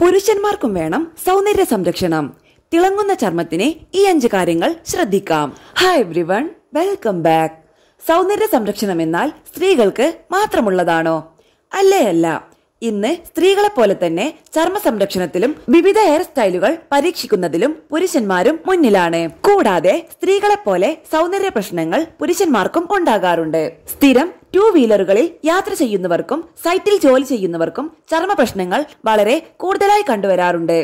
പുരുഷന്മാർക്കും വേണം സൗന്ദര്യ സംരക്ഷണം തിളങ്ങുന്ന ചർമ്മത്തിന് ഈ അഞ്ച് കാര്യങ്ങൾ ശ്രദ്ധിക്കാം hi everyone welcome back സൗന്ദര്യ സംരക്ഷണം എന്നാൽ സ്ത്രീകൾക്ക് മാത്രമുള്ളതാണോ അല്ലേ അല്ല ഇന്ന് സ്ത്രീകളെ പോലെ തന്നെ ചർമ്മ സംരക്ഷണത്തിലും വിവിധ ഹെയർ സ്റ്റൈലുകൾ പരീക്ഷിക്കുന്നതിലും പുരുഷന്മാരും മുന്നിലാണ് കൂടാതെ സ്ത്രീകളെ പോലെ സൗന്ദര്യ പ്രശ്നങ്ങൾ പുരുഷന്മാർക്കും ഉണ്ടാകാറുണ്ട് സ്ഥിരം ടു വീലറുകളിൽ യാത്ര ചെയ്യുന്നവർക്കും സൈറ്റിൽ ജോലി ചെയ്യുന്നവർക്കും ചർമ്മ പ്രശ്നങ്ങൾ വളരെ കൂടുതലായി കണ്ടുവരാറുണ്ട്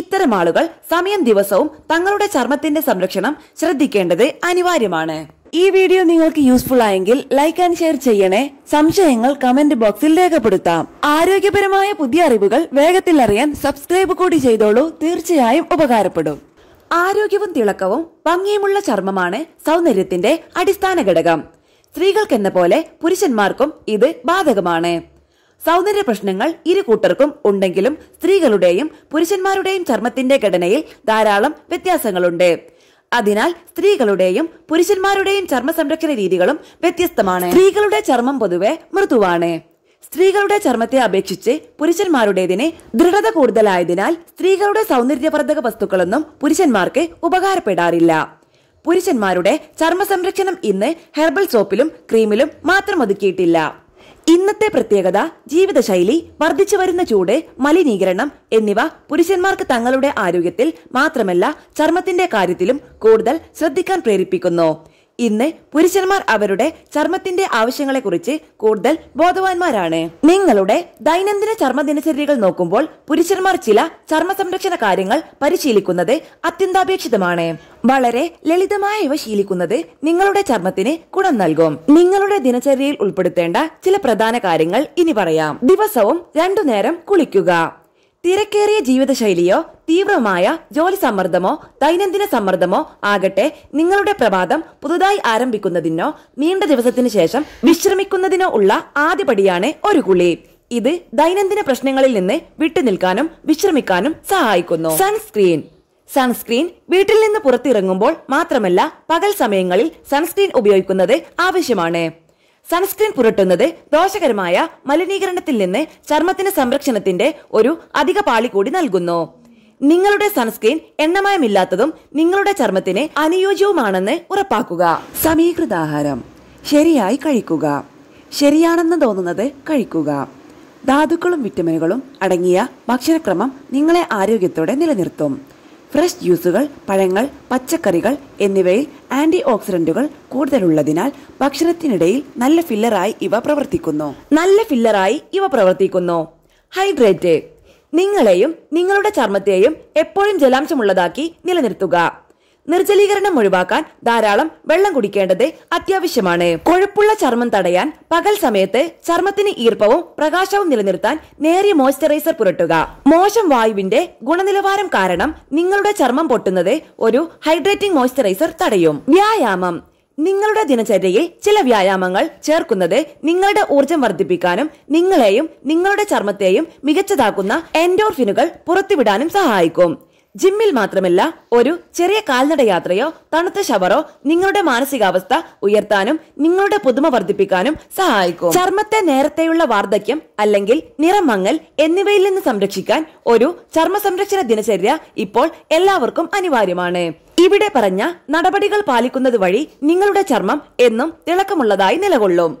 ഇത്തരം ആളുകൾ സമയം ദിവസവും തങ്ങളുടെ ചർമ്മത്തിന്റെ സംരക്ഷണം ശ്രദ്ധിക്കേണ്ടത് അനിവാര്യമാണ് ഈ വീഡിയോ നിങ്ങൾക്ക് യൂസ്ഫുൾ ആയെങ്കിൽ ലൈക്ക് ആൻഡ് ഷെയർ ചെയ്യണേ സംശയങ്ങൾ കമന്റ് ബോക്സിൽ രേഖപ്പെടുത്താം ആരോഗ്യപരമായ പുതിയ അറിവുകൾ വേഗത്തിൽ അറിയാൻ സബ്സ്ക്രൈബ് കൂടി ചെയ്തോളൂ തീർച്ചയായും ഉപകാരപ്പെടും ആരോഗ്യവും തിളക്കവും ഭംഗിയുമുള്ള ചർമ്മമാണ് സൗന്ദര്യത്തിന്റെ അടിസ്ഥാന ഘടകം എന്ന പോലെ പുരുഷന്മാർക്കും ഇത് ബാധകമാണ് സൗന്ദര്യ പ്രശ്നങ്ങൾ ഇരു കൂട്ടർക്കും ഉണ്ടെങ്കിലും സ്ത്രീകളുടെയും പുരുഷന്മാരുടെയും ചർമ്മത്തിന്റെ ഘടനയിൽ ധാരാളം വ്യത്യാസങ്ങളുണ്ട് അതിനാൽ സ്ത്രീകളുടെയും പുരുഷന്മാരുടെയും ചർമ്മ സംരക്ഷണ രീതികളും വ്യത്യസ്തമാണ് സ്ത്രീകളുടെ ചർമ്മം പൊതുവെ മൃദുവാണ് സ്ത്രീകളുടെ ചർമ്മത്തെ അപേക്ഷിച്ച് പുരുഷന്മാരുടേതിന് ദൃഢത കൂടുതലായതിനാൽ സ്ത്രീകളുടെ സൗന്ദര്യവർദ്ധക വസ്തുക്കളൊന്നും പുരുഷന്മാർക്ക് ഉപകാരപ്പെടാറില്ല പുരുഷന്മാരുടെ ചർമ്മ സംരക്ഷണം ഇന്ന് ഹെർബൽ സോപ്പിലും ക്രീമിലും മാത്രം ഒതുക്കിയിട്ടില്ല ഇന്നത്തെ പ്രത്യേകത ജീവിതശൈലി വർദ്ധിച്ചു വരുന്ന ചൂട് മലിനീകരണം എന്നിവ പുരുഷന്മാർക്ക് തങ്ങളുടെ ആരോഗ്യത്തിൽ മാത്രമല്ല ചർമ്മത്തിന്റെ കാര്യത്തിലും കൂടുതൽ ശ്രദ്ധിക്കാൻ പ്രേരിപ്പിക്കുന്നു ഇന്ന് പുരുഷന്മാർ അവരുടെ ചർമ്മത്തിന്റെ ആവശ്യങ്ങളെ കുറിച്ച് കൂടുതൽ ബോധവാന്മാരാണ് നിങ്ങളുടെ ദൈനംദിന ചർമ്മ ദിനചര്യകൾ നോക്കുമ്പോൾ പുരുഷന്മാർ ചില ചർമ്മ സംരക്ഷണ കാര്യങ്ങൾ പരിശീലിക്കുന്നത് അത്യന്താപേക്ഷിതമാണ് വളരെ ലളിതമായ ഇവ ശീലിക്കുന്നത് നിങ്ങളുടെ ചർമ്മത്തിന് ഗുണം നൽകും നിങ്ങളുടെ ദിനചര്യയിൽ ഉൾപ്പെടുത്തേണ്ട ചില പ്രധാന കാര്യങ്ങൾ ഇനി പറയാം ദിവസവും രണ്ടു നേരം കുളിക്കുക തിരക്കേറിയ ജീവിതശൈലിയോ തീവ്രമായ ജോലി സമ്മർദ്ദമോ ദൈനംദിന സമ്മർദ്ദമോ ആകട്ടെ നിങ്ങളുടെ പ്രഭാതം പുതുതായി ആരംഭിക്കുന്നതിനോ നീണ്ട ദിവസത്തിനു ശേഷം വിശ്രമിക്കുന്നതിനോ ഉള്ള ആദ്യപടിയാണ് ഒരു കുളി ഇത് ദൈനംദിന പ്രശ്നങ്ങളിൽ നിന്ന് വിട്ടുനിൽക്കാനും വിശ്രമിക്കാനും സഹായിക്കുന്നു സൺസ്ക്രീൻ സൺസ്ക്രീൻ വീട്ടിൽ നിന്ന് പുറത്തിറങ്ങുമ്പോൾ മാത്രമല്ല പകൽ സമയങ്ങളിൽ സൺസ്ക്രീൻ ഉപയോഗിക്കുന്നത് ആവശ്യമാണ് സൺസ്ക്രീൻ പുരട്ടുന്നത് ദോഷകരമായ മലിനീകരണത്തിൽ നിന്ന് ചർമ്മത്തിന് സംരക്ഷണത്തിന്റെ ഒരു അധിക പാളി കൂടി നൽകുന്നു നിങ്ങളുടെ സൺസ്ക്രീൻ എണ്ണമയമില്ലാത്തതും നിങ്ങളുടെ ചർമ്മത്തിന് അനുയോജ്യവുമാണെന്ന് ഉറപ്പാക്കുക സമീകൃതാഹാരം ശരിയായി കഴിക്കുക ശരിയാണെന്ന് തോന്നുന്നത് കഴിക്കുക ധാതുക്കളും വിറ്റമിനുകളും അടങ്ങിയ ഭക്ഷണക്രമം നിങ്ങളെ ആരോഗ്യത്തോടെ നിലനിർത്തും ഫ്രഷ് ജ്യൂസുകൾ പഴങ്ങൾ പച്ചക്കറികൾ എന്നിവയിൽ ആന്റി ഓക്സിഡന്റുകൾ കൂടുതലുള്ളതിനാൽ ഭക്ഷണത്തിനിടയിൽ നല്ല ഫില്ലറായി ഇവ പ്രവർത്തിക്കുന്നു നല്ല ഫില്ലറായി ഇവ പ്രവർത്തിക്കുന്നു ഹൈഡ്രേറ്റ് നിങ്ങളെയും നിങ്ങളുടെ ചർമ്മത്തെയും എപ്പോഴും ജലാംശമുള്ളതാക്കി നിലനിർത്തുക നിർജ്ജലീകരണം ഒഴിവാക്കാൻ ധാരാളം വെള്ളം കുടിക്കേണ്ടത് അത്യാവശ്യമാണ് കൊഴുപ്പുള്ള ചർമ്മം തടയാൻ പകൽ സമയത്ത് ചർമ്മത്തിന് ഈർപ്പവും പ്രകാശവും നിലനിർത്താൻ നേരിയ മോയ്സ്ചറൈസർ പുരട്ടുക മോശം വായുവിന്റെ ഗുണനിലവാരം കാരണം നിങ്ങളുടെ ചർമ്മം പൊട്ടുന്നത് ഒരു ഹൈഡ്രേറ്റിംഗ് മോയ്സ്ചറൈസർ തടയും വ്യായാമം നിങ്ങളുടെ ദിനചര്യയിൽ ചില വ്യായാമങ്ങൾ ചേർക്കുന്നത് നിങ്ങളുടെ ഊർജം വർദ്ധിപ്പിക്കാനും നിങ്ങളെയും നിങ്ങളുടെ ചർമ്മത്തെയും മികച്ചതാക്കുന്ന എൻഡോർഫിനുകൾ പുറത്തുവിടാനും സഹായിക്കും ജിമ്മിൽ മാത്രമല്ല ഒരു ചെറിയ കാൽനടയാത്രയോ യാത്രയോ തണുത്ത ഷവറോ നിങ്ങളുടെ മാനസികാവസ്ഥ ഉയർത്താനും നിങ്ങളുടെ പുതുമ വർദ്ധിപ്പിക്കാനും സഹായിക്കും ചർമ്മത്തെ നേരത്തെയുള്ള വാർദ്ധക്യം അല്ലെങ്കിൽ നിറം മങ്ങൽ എന്നിവയിൽ നിന്ന് സംരക്ഷിക്കാൻ ഒരു ചർമ്മ സംരക്ഷണ ദിനചര്യ ഇപ്പോൾ എല്ലാവർക്കും അനിവാര്യമാണ് ഇവിടെ പറഞ്ഞ നടപടികൾ പാലിക്കുന്നത് വഴി നിങ്ങളുടെ ചർമ്മം എന്നും തിളക്കമുള്ളതായി നിലകൊള്ളും